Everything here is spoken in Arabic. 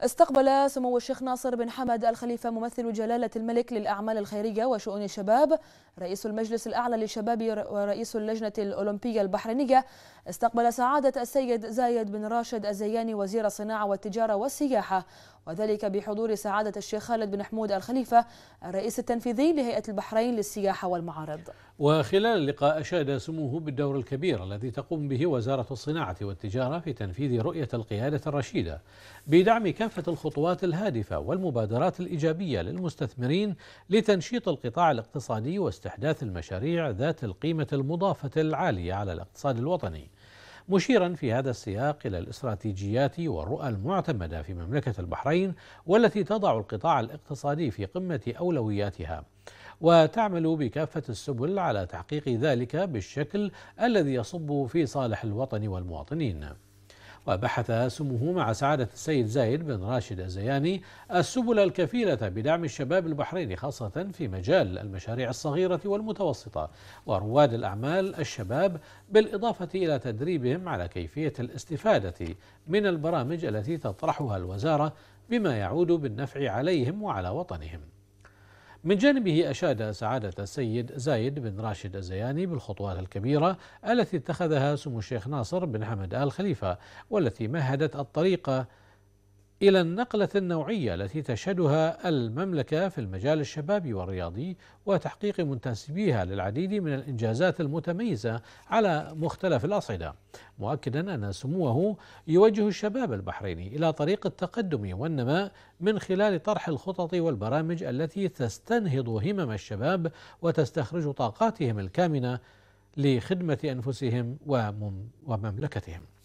استقبل سمو الشيخ ناصر بن حمد الخليفة ممثل جلالة الملك للأعمال الخيرية وشؤون الشباب رئيس المجلس الأعلى للشباب ورئيس اللجنة الأولمبية البحرينية استقبل سعادة السيد زايد بن راشد الزياني وزير الصناعة والتجارة والسياحة وذلك بحضور سعادة الشيخ خالد بن حمود الخليفة الرئيس التنفيذي لهيئة البحرين للسياحة والمعارض وخلال اللقاء أشاد سموه بالدور الكبير الذي تقوم به وزارة الصناعة والتجارة في تنفيذ رؤية القيادة الرشيدة بدعم كافة كافة الخطوات الهادفة والمبادرات الإيجابية للمستثمرين لتنشيط القطاع الاقتصادي واستحداث المشاريع ذات القيمة المضافة العالية على الاقتصاد الوطني مشيرا في هذا السياق الى الاستراتيجيات والرؤى المعتمده في مملكه البحرين والتي تضع القطاع الاقتصادي في قمه اولوياتها وتعمل بكافه السبل على تحقيق ذلك بالشكل الذي يصب في صالح الوطن والمواطنين وبحث سموه مع سعادة السيد زايد بن راشد الزياني السبل الكفيلة بدعم الشباب البحريني خاصة في مجال المشاريع الصغيرة والمتوسطة ورواد الأعمال الشباب بالإضافة إلى تدريبهم على كيفية الاستفادة من البرامج التي تطرحها الوزارة بما يعود بالنفع عليهم وعلى وطنهم من جانبه أشاد سعادة السيد زايد بن راشد الزياني بالخطوات الكبيرة التي اتخذها سمو الشيخ ناصر بن حمد آل خليفة والتي مهدت الطريقة إلى النقلة النوعية التي تشهدها المملكة في المجال الشبابي والرياضي وتحقيق منتسبيها للعديد من الإنجازات المتميزة على مختلف الأصعدة مؤكدا أن سموه يوجه الشباب البحريني إلى طريق التقدم والنماء من خلال طرح الخطط والبرامج التي تستنهض همم الشباب وتستخرج طاقاتهم الكامنة لخدمة أنفسهم ومملكتهم